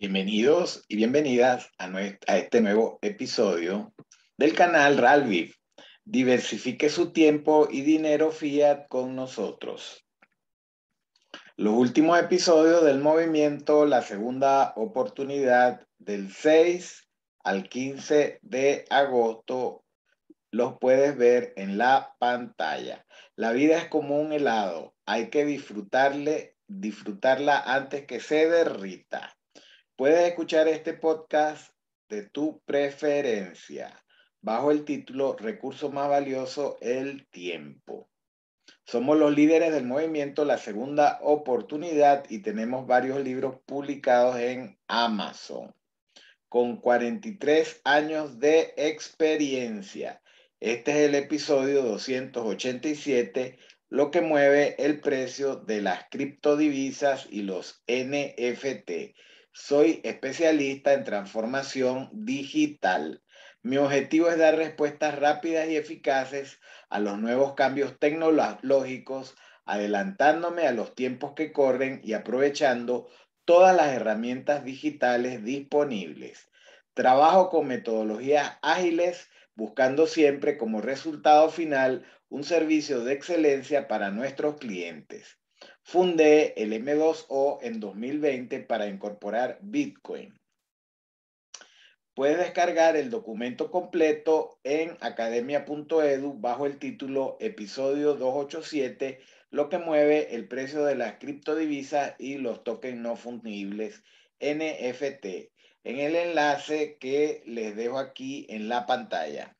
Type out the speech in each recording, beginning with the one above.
Bienvenidos y bienvenidas a, este nuevo episodio del canal Ralviv. Diversifique su tiempo y dinero fiat con nosotros. Los últimos episodios del movimiento, la segunda oportunidad del 6 al 15 de agosto, los puedes ver en la pantalla. La vida es como un helado, hay que disfrutarle, disfrutarla antes que se derrita. Puedes escuchar este podcast de tu preferencia bajo el título Recurso más valioso, el tiempo. Somos los líderes del movimiento La Segunda Oportunidad y tenemos varios libros publicados en Amazon. Con 43 años de experiencia. Este es el episodio 287, lo que mueve el precio de las criptodivisas y los NFT. Soy especialista en transformación digital. Mi objetivo es dar respuestas rápidas y eficaces a los nuevos cambios tecnológicos, adelantándome a los tiempos que corren y aprovechando todas las herramientas digitales disponibles. Trabajo con metodologías ágiles, buscando siempre como resultado final un servicio de excelencia para nuestros clientes. Fundé el M2O en 2020 para incorporar Bitcoin. Puedes descargar el documento completo en academia.edu bajo el título Episodio 287, lo que mueve el precio de las criptodivisas y los tokens no fungibles NFT, en el enlace que les dejo aquí en la pantalla.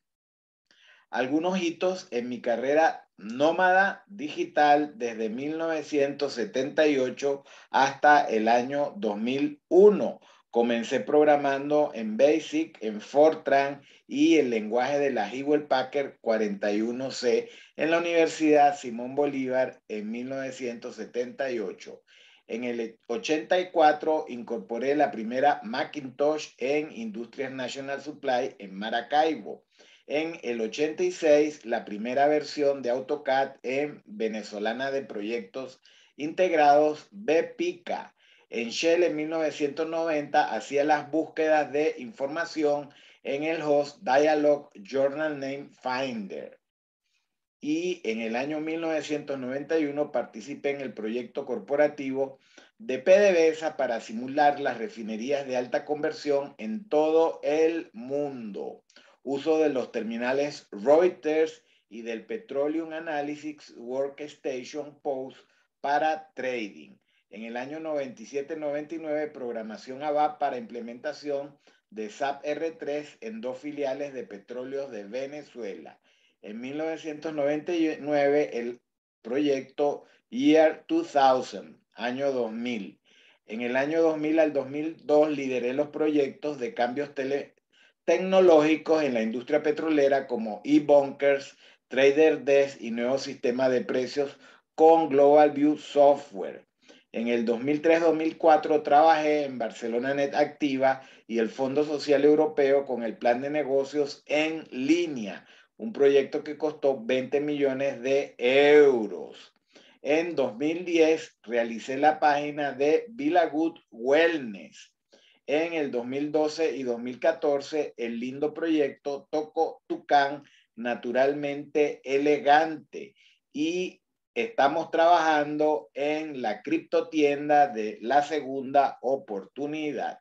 Algunos hitos en mi carrera nómada digital desde 1978 hasta el año 2001. Comencé programando en BASIC, en Fortran y el lenguaje de la Hewlett Packer 41C en la Universidad Simón Bolívar en 1978. En el 84 incorporé la primera Macintosh en Industrias National Supply en Maracaibo en el 86 la primera versión de AutoCAD en Venezolana de Proyectos Integrados, BPICA. En Shell en 1990 hacía las búsquedas de información en el host Dialog Journal Name Finder. Y en el año 1991 participé en el proyecto corporativo de PDVSA para simular las refinerías de alta conversión en todo el mundo uso de los terminales Reuters y del Petroleum Analysis Workstation Post para trading. En el año 97-99, programación ABAP para implementación de SAP R3 en dos filiales de petróleos de Venezuela. En 1999, el proyecto Year 2000, año 2000. En el año 2000 al 2002 lideré los proyectos de cambios tele, tecnológicos en la industria petrolera como e-bunkers, Trader Desk y Nuevo Sistema de precios con Global View Software. En el 2003-2004 trabajé en Barcelona Net Activa y el Fondo Social Europeo con el plan de negocios en línea, un proyecto que costó 20 millones de euros. En 2010 realicé la página de Good Wellness, en el 2012 y 2014 el lindo proyecto Toco Tucán, naturalmente elegante. Y estamos trabajando en la criptotienda de la segunda oportunidad.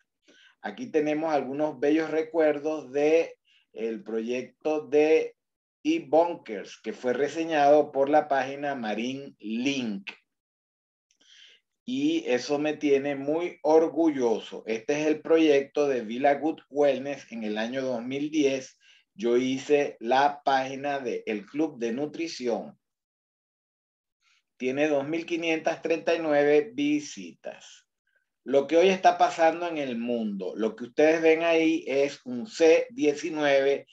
Aquí tenemos algunos bellos recuerdos de el proyecto de eBunkers que fue reseñado por la página Marine Link y eso me tiene muy orgulloso. Este es el proyecto de Villa Good Wellness en el año 2010. Yo hice la página del Club de Nutrición. Tiene 2.539 visitas. Lo que hoy está pasando en el mundo, lo que ustedes ven ahí es un C-19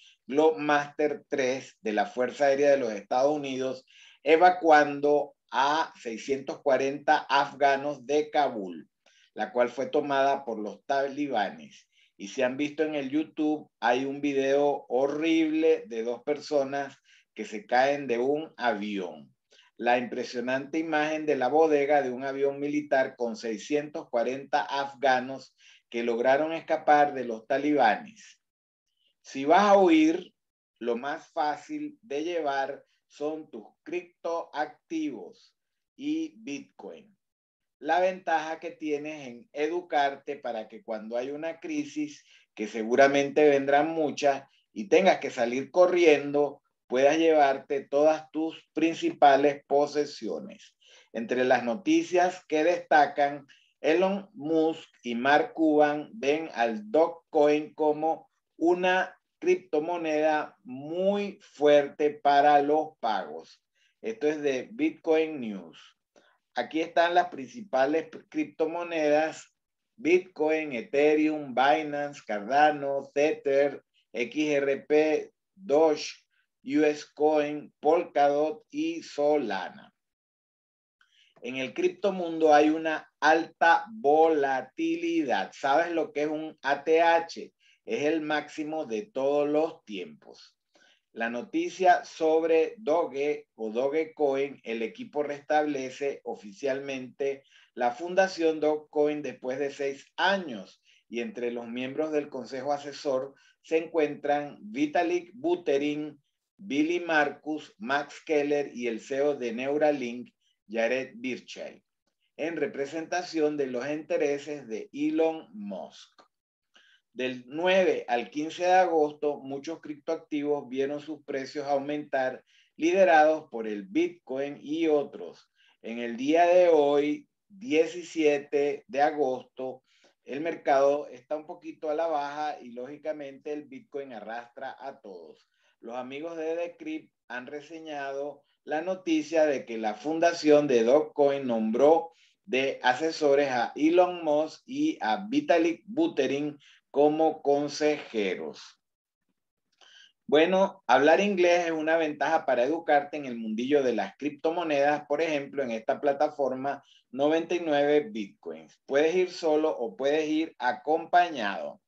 Master 3 de la Fuerza Aérea de los Estados Unidos evacuando a 640 afganos de Kabul, la cual fue tomada por los talibanes. Y si han visto en el YouTube, hay un video horrible de dos personas que se caen de un avión. La impresionante imagen de la bodega de un avión militar con 640 afganos que lograron escapar de los talibanes. Si vas a huir, lo más fácil de llevar son tus criptoactivos y Bitcoin. La ventaja que tienes en educarte para que cuando hay una crisis, que seguramente vendrán muchas, y tengas que salir corriendo, puedas llevarte todas tus principales posesiones. Entre las noticias que destacan, Elon Musk y Mark Cuban ven al Dogecoin como una criptomoneda muy fuerte para los pagos. Esto es de Bitcoin News. Aquí están las principales criptomonedas. Bitcoin, Ethereum, Binance, Cardano, Tether, XRP, Doge, US Coin, Polkadot y Solana. En el criptomundo hay una alta volatilidad. ¿Sabes lo que es un ATH? es el máximo de todos los tiempos. La noticia sobre Doge o Dogecoin, el equipo restablece oficialmente la fundación Dogecoin después de seis años y entre los miembros del consejo asesor se encuentran Vitalik Buterin, Billy Marcus, Max Keller y el CEO de Neuralink, Jared Birchall, en representación de los intereses de Elon Musk. Del 9 al 15 de agosto, muchos criptoactivos vieron sus precios aumentar, liderados por el Bitcoin y otros. En el día de hoy, 17 de agosto, el mercado está un poquito a la baja y lógicamente el Bitcoin arrastra a todos. Los amigos de Decrypt han reseñado la noticia de que la fundación de Dogecoin nombró de asesores a Elon Musk y a Vitalik Buterin como consejeros. Bueno, hablar inglés es una ventaja para educarte en el mundillo de las criptomonedas, por ejemplo, en esta plataforma 99 Bitcoins. Puedes ir solo o puedes ir acompañado.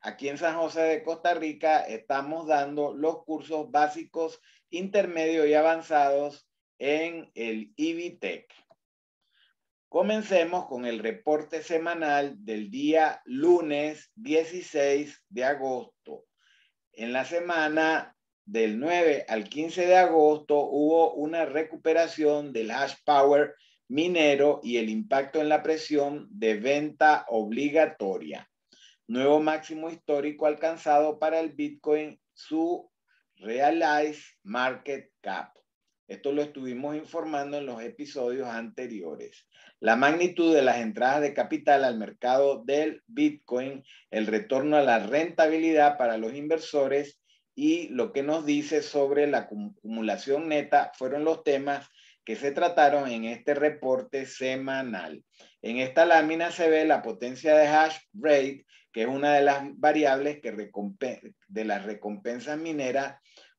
Aquí en San José de Costa Rica estamos dando los cursos básicos, intermedios y avanzados en el IBITEC. Comencemos con el reporte semanal del día lunes 16 de agosto. En la semana del 9 al 15 de agosto hubo una recuperación del hash power minero y el impacto en la presión de venta obligatoria. Nuevo máximo histórico alcanzado para el Bitcoin, su realize market cap. Esto lo estuvimos informando en los episodios anteriores. La magnitud de las entradas de capital al mercado del Bitcoin, el retorno a la rentabilidad para los inversores y lo que nos dice sobre la acumulación neta fueron los temas que se trataron en este reporte semanal. En esta lámina se ve la potencia de hash rate, que es una de las variables de las recompensas mineras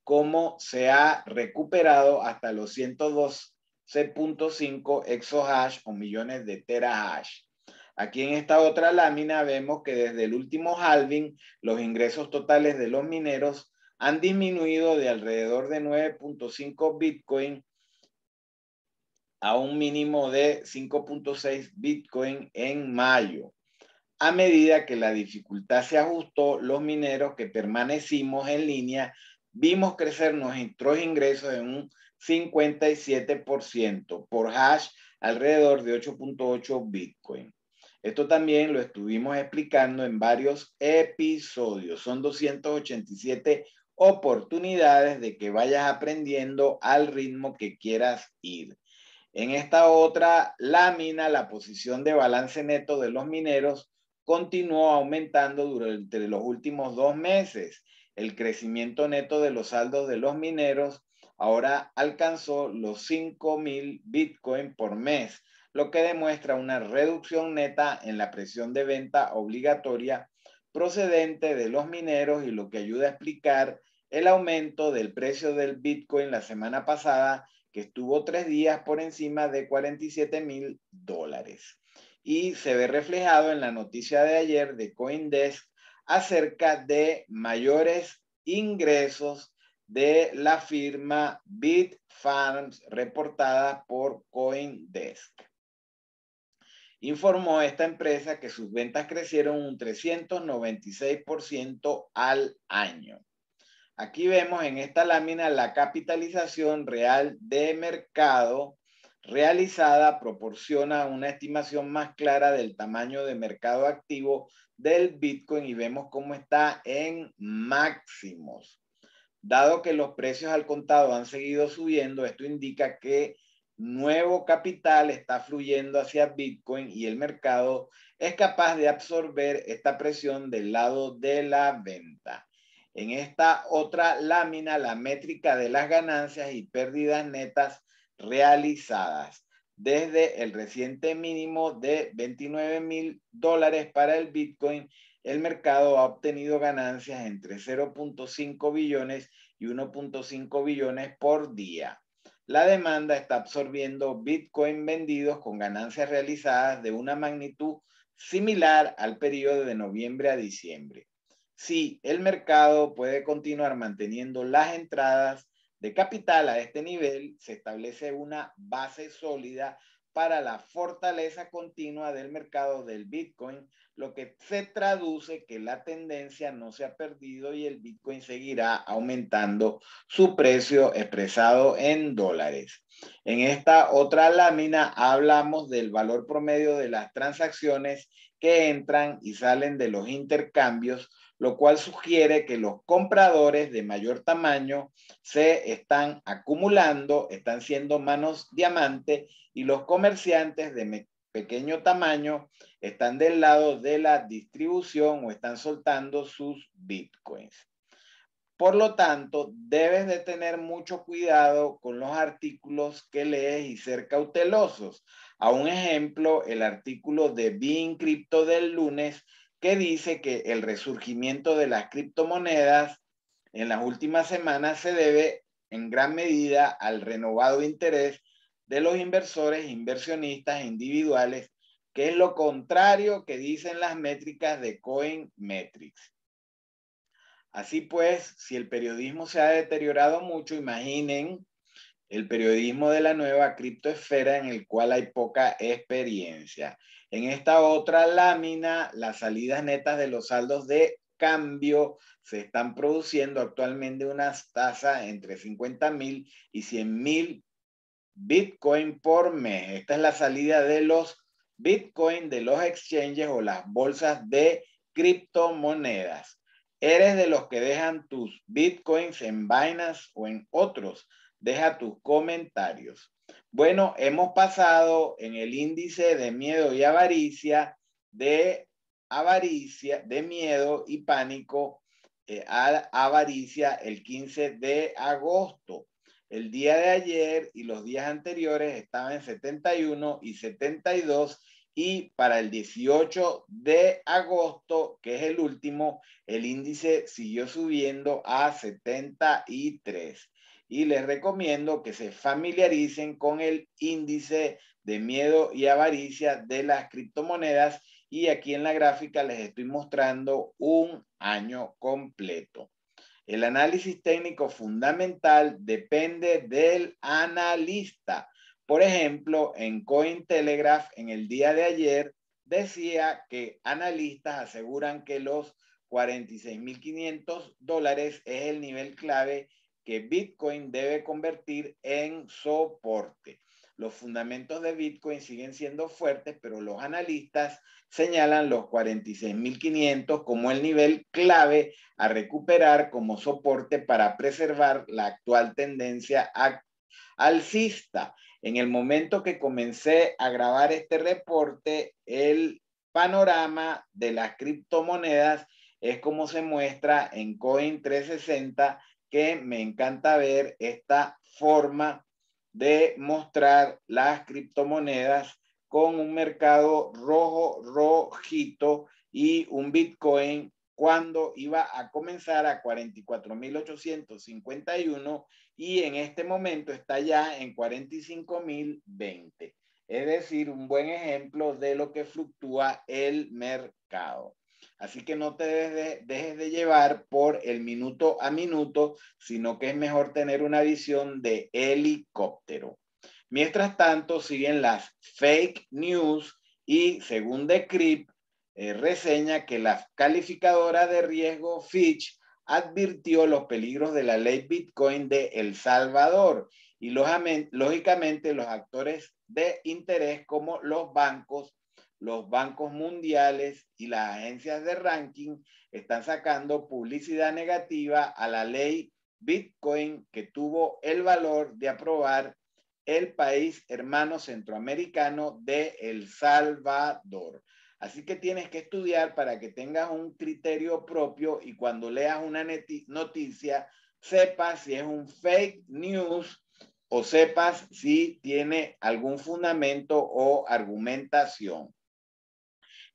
cómo se ha recuperado hasta los 112.5 exohash o millones de terahash. Aquí en esta otra lámina vemos que desde el último halving, los ingresos totales de los mineros han disminuido de alrededor de 9.5 Bitcoin a un mínimo de 5.6 Bitcoin en mayo. A medida que la dificultad se ajustó, los mineros que permanecimos en línea vimos crecer nuestros ingresos en un 57% por hash, alrededor de 8.8 Bitcoin. Esto también lo estuvimos explicando en varios episodios. Son 287 oportunidades de que vayas aprendiendo al ritmo que quieras ir. En esta otra lámina, la posición de balance neto de los mineros continuó aumentando durante los últimos dos meses el crecimiento neto de los saldos de los mineros ahora alcanzó los mil Bitcoin por mes, lo que demuestra una reducción neta en la presión de venta obligatoria procedente de los mineros y lo que ayuda a explicar el aumento del precio del Bitcoin la semana pasada, que estuvo tres días por encima de 47 mil dólares. Y se ve reflejado en la noticia de ayer de Coindesk acerca de mayores ingresos de la firma Bitfarms reportada por CoinDesk. Informó esta empresa que sus ventas crecieron un 396% al año. Aquí vemos en esta lámina la capitalización real de mercado realizada proporciona una estimación más clara del tamaño de mercado activo del Bitcoin y vemos cómo está en máximos. Dado que los precios al contado han seguido subiendo, esto indica que nuevo capital está fluyendo hacia Bitcoin y el mercado es capaz de absorber esta presión del lado de la venta. En esta otra lámina, la métrica de las ganancias y pérdidas netas realizadas desde el reciente mínimo de 29 mil dólares para el Bitcoin, el mercado ha obtenido ganancias entre 0.5 billones y 1.5 billones por día. La demanda está absorbiendo Bitcoin vendidos con ganancias realizadas de una magnitud similar al periodo de noviembre a diciembre. Si el mercado puede continuar manteniendo las entradas de capital a este nivel, se establece una base sólida para la fortaleza continua del mercado del Bitcoin, lo que se traduce que la tendencia no se ha perdido y el Bitcoin seguirá aumentando su precio expresado en dólares. En esta otra lámina hablamos del valor promedio de las transacciones que entran y salen de los intercambios, lo cual sugiere que los compradores de mayor tamaño se están acumulando, están siendo manos diamante y los comerciantes de pequeño tamaño están del lado de la distribución o están soltando sus bitcoins. Por lo tanto, debes de tener mucho cuidado con los artículos que lees y ser cautelosos. A un ejemplo, el artículo de Bean Crypto del lunes que dice que el resurgimiento de las criptomonedas en las últimas semanas se debe en gran medida al renovado interés de los inversores, inversionistas individuales, que es lo contrario que dicen las métricas de Coinmetrics. Así pues, si el periodismo se ha deteriorado mucho, imaginen el periodismo de la nueva criptoesfera en el cual hay poca experiencia. En esta otra lámina, las salidas netas de los saldos de cambio se están produciendo actualmente unas tasas entre 50 mil y 100 mil Bitcoin por mes. Esta es la salida de los Bitcoin de los exchanges o las bolsas de criptomonedas. Eres de los que dejan tus Bitcoins en Binance o en otros Deja tus comentarios. Bueno, hemos pasado en el índice de miedo y avaricia de avaricia, de miedo y pánico eh, a avaricia el 15 de agosto. El día de ayer y los días anteriores estaban en 71 y 72 y para el 18 de agosto, que es el último, el índice siguió subiendo a 73 y les recomiendo que se familiaricen con el índice de miedo y avaricia de las criptomonedas y aquí en la gráfica les estoy mostrando un año completo. El análisis técnico fundamental depende del analista. Por ejemplo, en Cointelegraph en el día de ayer decía que analistas aseguran que los 46.500 dólares es el nivel clave que Bitcoin debe convertir en soporte. Los fundamentos de Bitcoin siguen siendo fuertes, pero los analistas señalan los 46.500 como el nivel clave a recuperar como soporte para preservar la actual tendencia alcista. En el momento que comencé a grabar este reporte, el panorama de las criptomonedas es como se muestra en Coin 360 que me encanta ver esta forma de mostrar las criptomonedas con un mercado rojo, rojito y un Bitcoin cuando iba a comenzar a 44.851 y en este momento está ya en 45.020. Es decir, un buen ejemplo de lo que fluctúa el mercado. Así que no te dejes de, llevar por el minuto a minuto, sino que es mejor tener una visión de helicóptero. Mientras tanto, siguen las fake news y según The Crip, eh, reseña que la calificadora de riesgo Fitch advirtió los peligros de la ley Bitcoin de El Salvador y lógicamente los actores de interés como los bancos los bancos mundiales y las agencias de ranking están sacando publicidad negativa a la ley Bitcoin que tuvo el valor de aprobar el país hermano centroamericano de El Salvador. Así que tienes que estudiar para que tengas un criterio propio y cuando leas una noticia sepas si es un fake news o sepas si tiene algún fundamento o argumentación.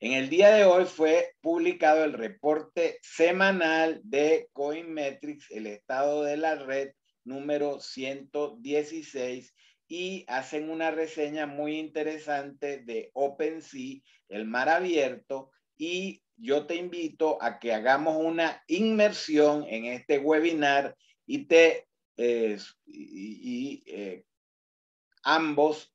En el día de hoy fue publicado el reporte semanal de Coinmetrics, el estado de la red número 116, y hacen una reseña muy interesante de OpenSea, el mar abierto, y yo te invito a que hagamos una inmersión en este webinar y te eh, y, eh, ambos,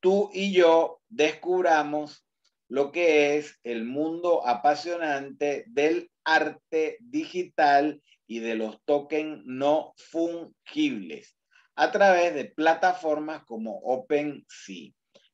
tú y yo, descubramos lo que es el mundo apasionante del arte digital y de los tokens no fungibles a través de plataformas como OpenSea.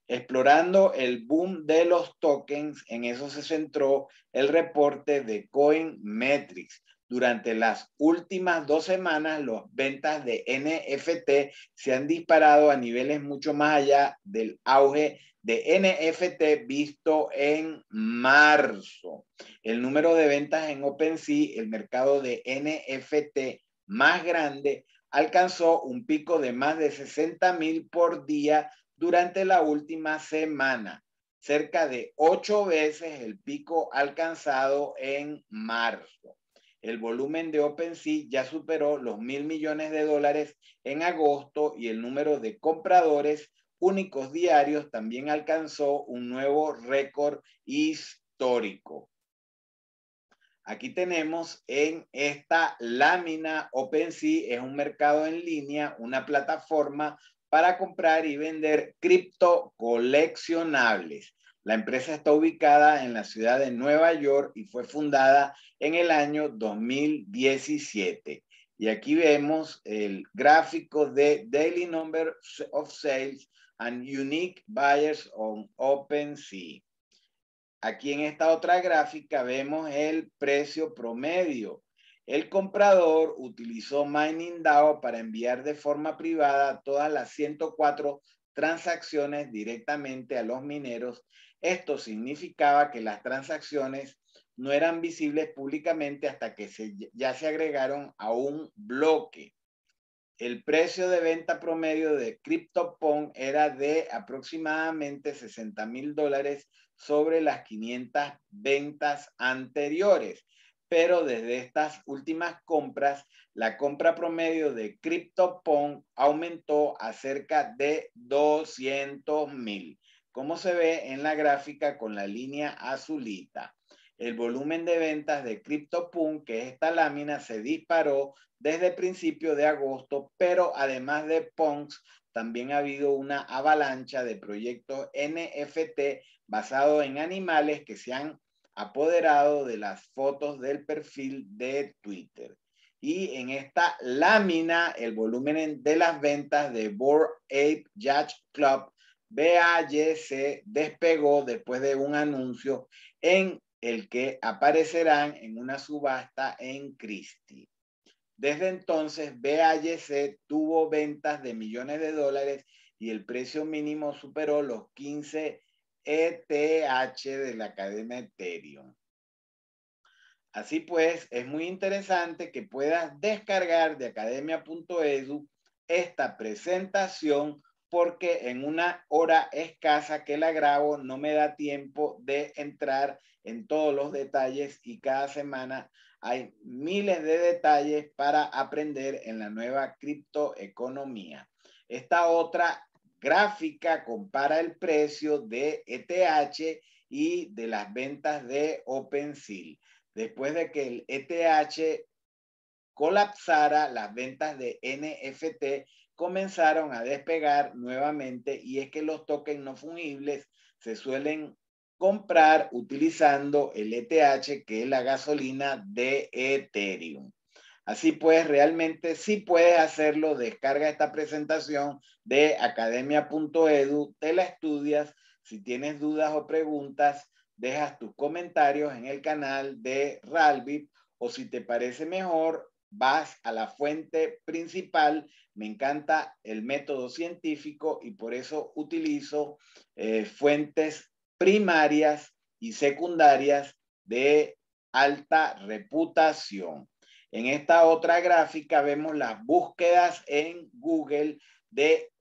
Explorando el boom de los tokens, en eso se centró el reporte de CoinMetrics, durante las últimas dos semanas, las ventas de NFT se han disparado a niveles mucho más allá del auge de NFT visto en marzo. El número de ventas en OpenSea, el mercado de NFT más grande, alcanzó un pico de más de 60 mil por día durante la última semana, cerca de ocho veces el pico alcanzado en marzo el volumen de OpenSea ya superó los mil millones de dólares en agosto y el número de compradores únicos diarios también alcanzó un nuevo récord histórico. Aquí tenemos en esta lámina OpenSea es un mercado en línea, una plataforma para comprar y vender cripto coleccionables. La empresa está ubicada en la ciudad de Nueva York y fue fundada en el año 2017. Y aquí vemos el gráfico de Daily Number of Sales and Unique Buyers on OpenSea. Aquí en esta otra gráfica vemos el precio promedio. El comprador utilizó Mining DAO para enviar de forma privada todas las 104 transacciones directamente a los mineros esto significaba que las transacciones no eran visibles públicamente hasta que ya se agregaron a un bloque. El precio de venta promedio de CryptoPunk era de aproximadamente 60 mil dólares sobre las 500 ventas anteriores, pero desde estas últimas compras, la compra promedio de CryptoPunk aumentó a cerca de 200 mil como se ve en la gráfica con la línea azulita. El volumen de ventas de CryptoPunk, que es esta lámina, se disparó desde principios de agosto, pero además de Punks, también ha habido una avalancha de proyectos NFT basados en animales que se han apoderado de las fotos del perfil de Twitter. Y en esta lámina, el volumen de las ventas de Board Ape Judge Club BAYC despegó después de un anuncio en el que aparecerán en una subasta en Christie. Desde entonces, BAYC tuvo ventas de millones de dólares y el precio mínimo superó los 15 ETH de la Academia Ethereum. Así pues, es muy interesante que puedas descargar de academia.edu esta presentación porque en una hora escasa que la grabo no me da tiempo de entrar en todos los detalles y cada semana hay miles de detalles para aprender en la nueva criptoeconomía. Esta otra gráfica compara el precio de ETH y de las ventas de OpenSea. Después de que el ETH colapsara, las ventas de NFT comenzaron a despegar nuevamente y es que los tokens no fungibles se suelen comprar utilizando el ETH, que es la gasolina de Ethereum. Así pues, realmente si puedes hacerlo, descarga esta presentación de academia.edu, te la estudias, si tienes dudas o preguntas, dejas tus comentarios en el canal de Ralbit o si te parece mejor, vas a la fuente principal me encanta el método científico y por eso utilizo eh, fuentes primarias y secundarias de alta reputación. En esta otra gráfica vemos las búsquedas en Google de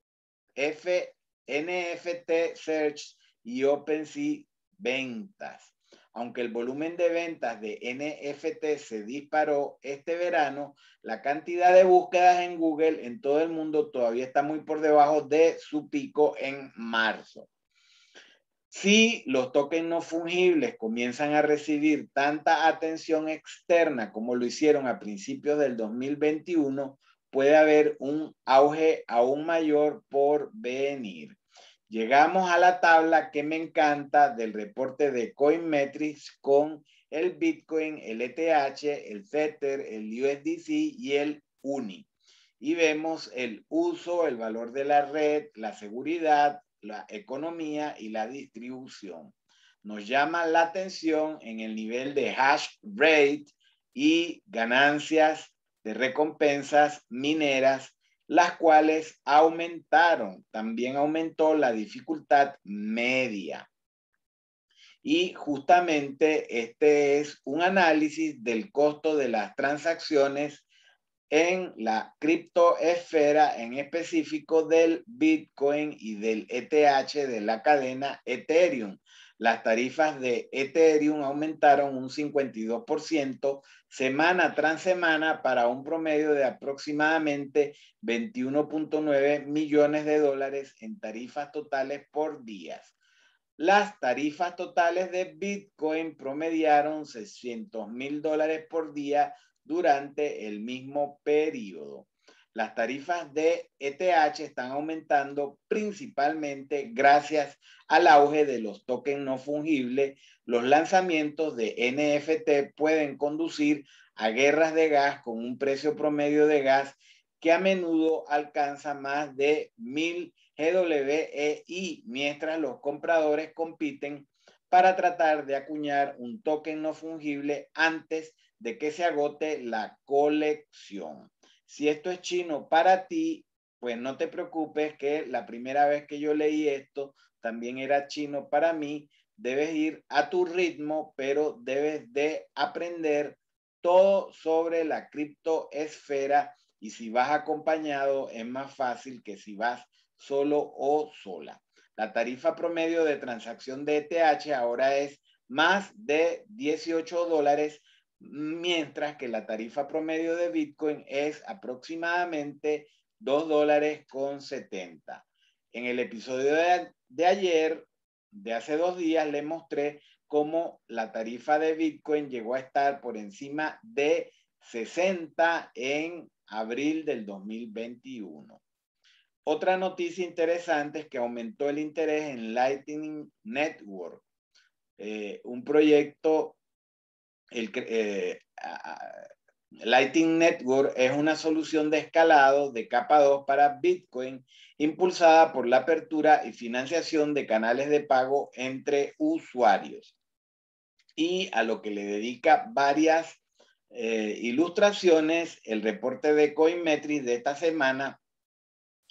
FNFT Search y OpenSea Ventas. Aunque el volumen de ventas de NFT se disparó este verano, la cantidad de búsquedas en Google en todo el mundo todavía está muy por debajo de su pico en marzo. Si los tokens no fungibles comienzan a recibir tanta atención externa como lo hicieron a principios del 2021, puede haber un auge aún mayor por venir. Llegamos a la tabla que me encanta del reporte de Coinmetrics con el Bitcoin, el ETH, el Tether, el USDC y el UNI. Y vemos el uso, el valor de la red, la seguridad, la economía y la distribución. Nos llama la atención en el nivel de hash rate y ganancias de recompensas mineras las cuales aumentaron. También aumentó la dificultad media. Y justamente este es un análisis del costo de las transacciones en la criptoesfera, en específico del Bitcoin y del ETH de la cadena Ethereum, las tarifas de Ethereum aumentaron un 52% semana tras semana para un promedio de aproximadamente 21.9 millones de dólares en tarifas totales por día. Las tarifas totales de Bitcoin promediaron 600 mil dólares por día durante el mismo periodo las tarifas de ETH están aumentando principalmente gracias al auge de los tokens no fungibles. Los lanzamientos de NFT pueden conducir a guerras de gas con un precio promedio de gas que a menudo alcanza más de 1000 GWEI, mientras los compradores compiten para tratar de acuñar un token no fungible antes de que se agote la colección. Si esto es chino para ti, pues no te preocupes que la primera vez que yo leí esto también era chino para mí. Debes ir a tu ritmo, pero debes de aprender todo sobre la criptoesfera y si vas acompañado es más fácil que si vas solo o sola. La tarifa promedio de transacción de ETH ahora es más de 18 dólares mientras que la tarifa promedio de Bitcoin es aproximadamente 2 dólares con 70. En el episodio de, ayer, de hace dos días, le mostré cómo la tarifa de Bitcoin llegó a estar por encima de 60 en abril del 2021. Otra noticia interesante es que aumentó el interés en Lightning Network, eh, un proyecto el, eh, Network es una solución de escalado de capa 2 para Bitcoin impulsada por la apertura y financiación de canales de pago entre usuarios y a lo que le dedica varias eh, ilustraciones el reporte de Coinmetric de esta semana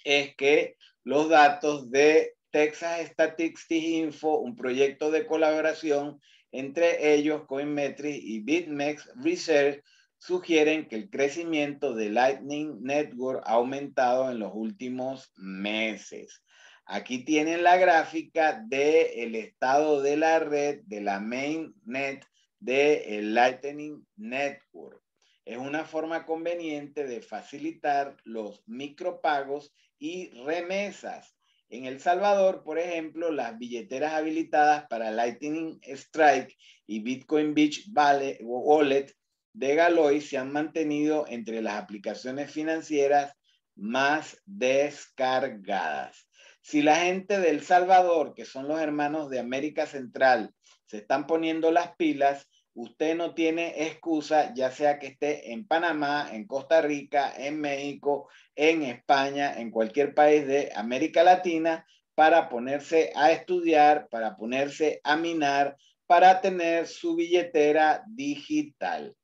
es que los datos de Texas Statistics Info, un proyecto de colaboración entre ellos, Coinmetrics y BitMEX Research sugieren que el crecimiento de Lightning Network ha aumentado en los últimos meses. Aquí tienen la gráfica del estado de la red de la mainnet de Lightning Network. Es una forma conveniente de facilitar los micropagos y remesas en El Salvador, por ejemplo, las billeteras habilitadas para Lightning Strike y Bitcoin Beach Wallet de Galois se han mantenido entre las aplicaciones financieras más descargadas. Si la gente de El Salvador, que son los hermanos de América Central, se están poniendo las pilas, Usted no tiene excusa, ya sea que esté en Panamá, en Costa Rica, en México, en España, en cualquier país de América Latina, para ponerse a estudiar, para ponerse a minar, para tener su billetera digital.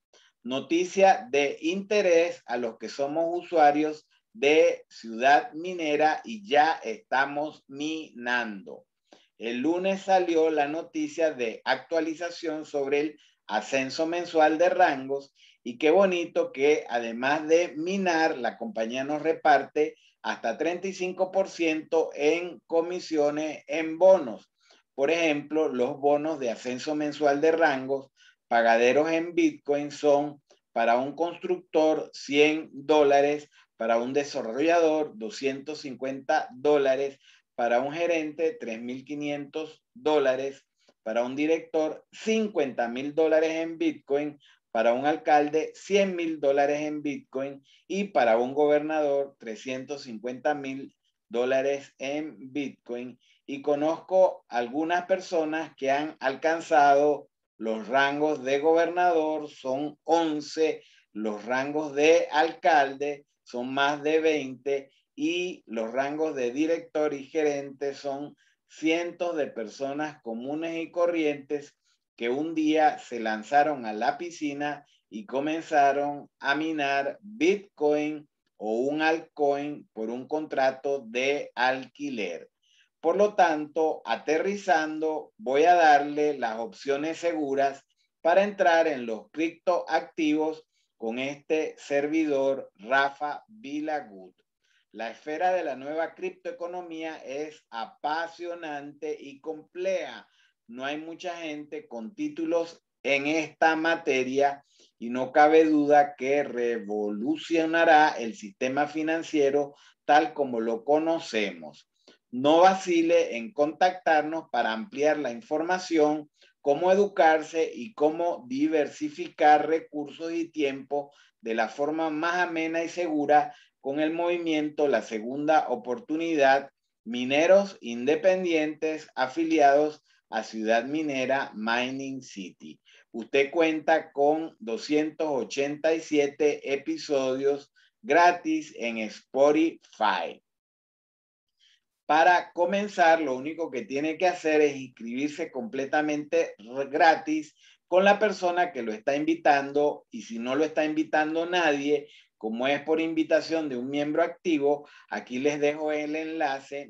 Noticia de interés a los que somos usuarios de Ciudad Minera y ya estamos minando. El lunes salió la noticia de actualización sobre el ascenso mensual de rangos y qué bonito que además de minar, la compañía nos reparte hasta 35% en comisiones en bonos. Por ejemplo, los bonos de ascenso mensual de rangos pagaderos en Bitcoin son para un constructor 100 dólares, para un desarrollador 250 dólares, para un gerente 3.500 dólares, para un director, 50 mil dólares en Bitcoin, para un alcalde, 100 mil dólares en Bitcoin y para un gobernador, 350 mil dólares en Bitcoin. Y conozco algunas personas que han alcanzado los rangos de gobernador, son 11, los rangos de alcalde son más de 20 y los rangos de director y gerente son cientos de personas comunes y corrientes que un día se lanzaron a la piscina y comenzaron a minar Bitcoin o un altcoin por un contrato de alquiler. Por lo tanto, aterrizando, voy a darle las opciones seguras para entrar en los criptoactivos con este servidor Rafa Vilagut. La esfera de la nueva criptoeconomía es apasionante y compleja. No hay mucha gente con títulos en esta materia y no cabe duda que revolucionará el sistema financiero tal como lo conocemos. No vacile en contactarnos para ampliar la información, cómo educarse y cómo diversificar recursos y tiempo de la forma más amena y segura con el movimiento La Segunda Oportunidad, mineros independientes afiliados a Ciudad Minera Mining City. Usted cuenta con 287 episodios gratis en Spotify. Para comenzar, lo único que tiene que hacer es inscribirse completamente gratis con la persona que lo está invitando y si no lo está invitando nadie, como es por invitación de un miembro activo, aquí les dejo el enlace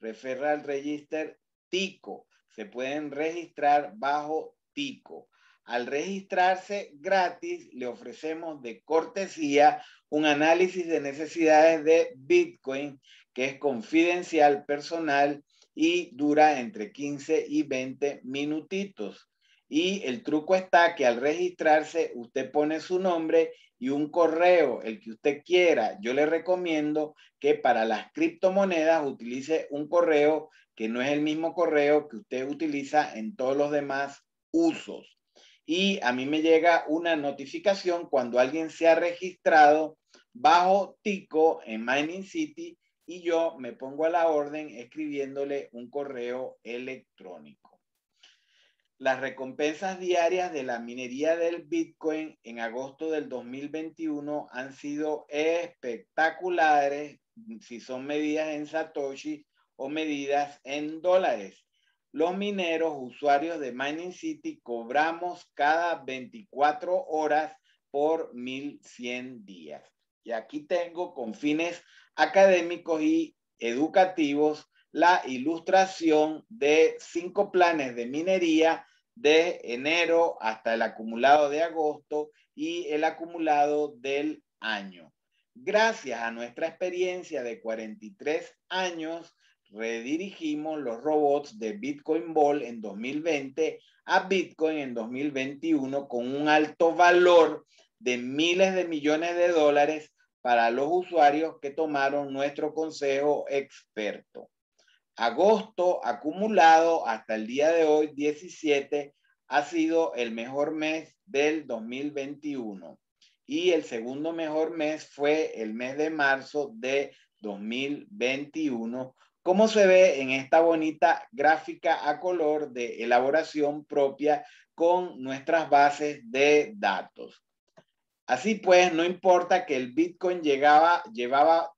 referra al register TICO. Se pueden registrar bajo TICO. Al registrarse gratis, le ofrecemos de cortesía un análisis de necesidades de Bitcoin que es confidencial, personal y dura entre 15 y 20 minutitos. Y el truco está que al registrarse usted pone su nombre y un correo, el que usted quiera. Yo le recomiendo que para las criptomonedas utilice un correo que no es el mismo correo que usted utiliza en todos los demás usos. Y a mí me llega una notificación cuando alguien se ha registrado bajo Tico en Mining City y yo me pongo a la orden escribiéndole un correo electrónico las recompensas diarias de la minería del Bitcoin en agosto del 2021 han sido espectaculares si son medidas en Satoshi o medidas en dólares. Los mineros, usuarios de Mining City, cobramos cada 24 horas por 1100 días. Y aquí tengo con fines académicos y educativos la ilustración de cinco planes de minería de enero hasta el acumulado de agosto y el acumulado del año. Gracias a nuestra experiencia de 43 años, redirigimos los robots de Bitcoin Ball en 2020 a Bitcoin en 2021 con un alto valor de miles de millones de dólares para los usuarios que tomaron nuestro consejo experto. Agosto acumulado hasta el día de hoy, 17, ha sido el mejor mes del 2021 y el segundo mejor mes fue el mes de marzo de 2021, como se ve en esta bonita gráfica a color de elaboración propia con nuestras bases de datos. Así pues, no importa que el Bitcoin llegaba, llevaba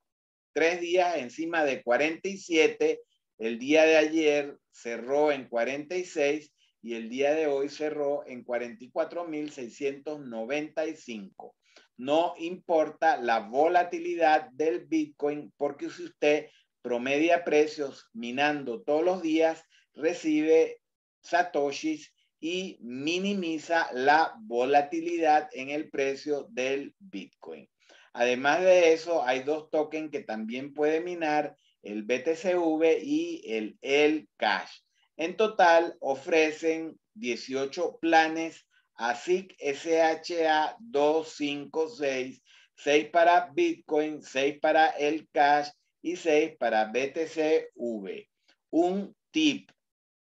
tres días encima de 47 el día de ayer cerró en 46 y el día de hoy cerró en 44.695. No importa la volatilidad del Bitcoin porque si usted promedia precios minando todos los días, recibe satoshis y minimiza la volatilidad en el precio del Bitcoin. Además de eso, hay dos tokens que también puede minar el BTCV y el El Cash. En total ofrecen 18 planes ASIC SHA 256, 6 para Bitcoin, 6 para El Cash y 6 para BTCV. Un tip,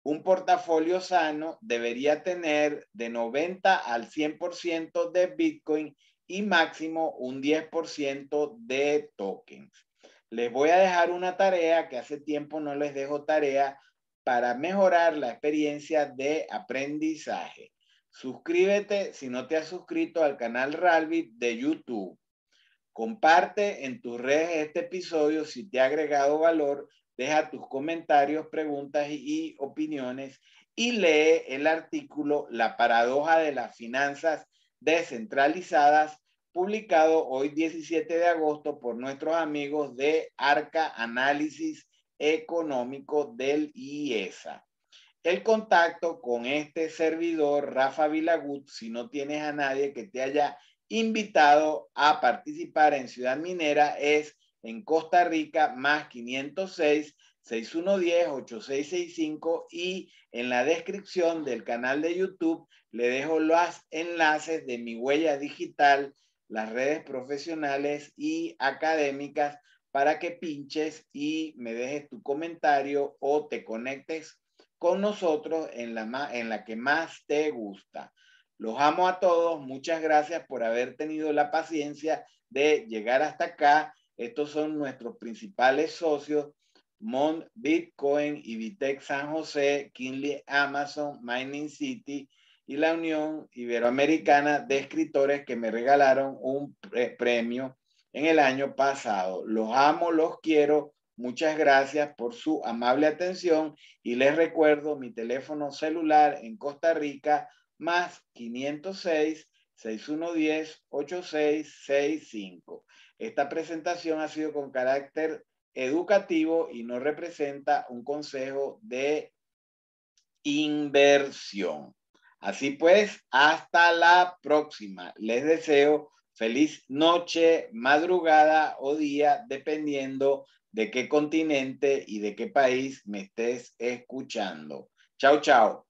un portafolio sano debería tener de 90 al 100% de Bitcoin y máximo un 10% de tokens. Les voy a dejar una tarea que hace tiempo no les dejo tarea para mejorar la experiencia de aprendizaje. Suscríbete si no te has suscrito al canal Ralbit de YouTube. Comparte en tus redes este episodio si te ha agregado valor. Deja tus comentarios, preguntas y opiniones y lee el artículo La paradoja de las finanzas descentralizadas publicado hoy 17 de agosto por nuestros amigos de Arca Análisis Económico del IESA. El contacto con este servidor, Rafa Vilagut, si no tienes a nadie que te haya invitado a participar en Ciudad Minera, es en Costa Rica más 506 6110-8665 y en la descripción del canal de YouTube le dejo los enlaces de mi huella digital las redes profesionales y académicas para que pinches y me dejes tu comentario o te conectes con nosotros en la, en la que más te gusta. Los amo a todos, muchas gracias por haber tenido la paciencia de llegar hasta acá. Estos son nuestros principales socios, Mon Bitcoin, Ibitec San José, Kinley Amazon, Mining City, y la Unión Iberoamericana de Escritores que me regalaron un premio en el año pasado. Los amo, los quiero. Muchas gracias por su amable atención y les recuerdo mi teléfono celular en Costa Rica más 506 6110 8665. Esta presentación ha sido con carácter educativo y no representa un consejo de inversión. Así pues, hasta la próxima. Les deseo feliz noche, madrugada o día, dependiendo de qué continente y de qué país me estés escuchando. Chao, chao.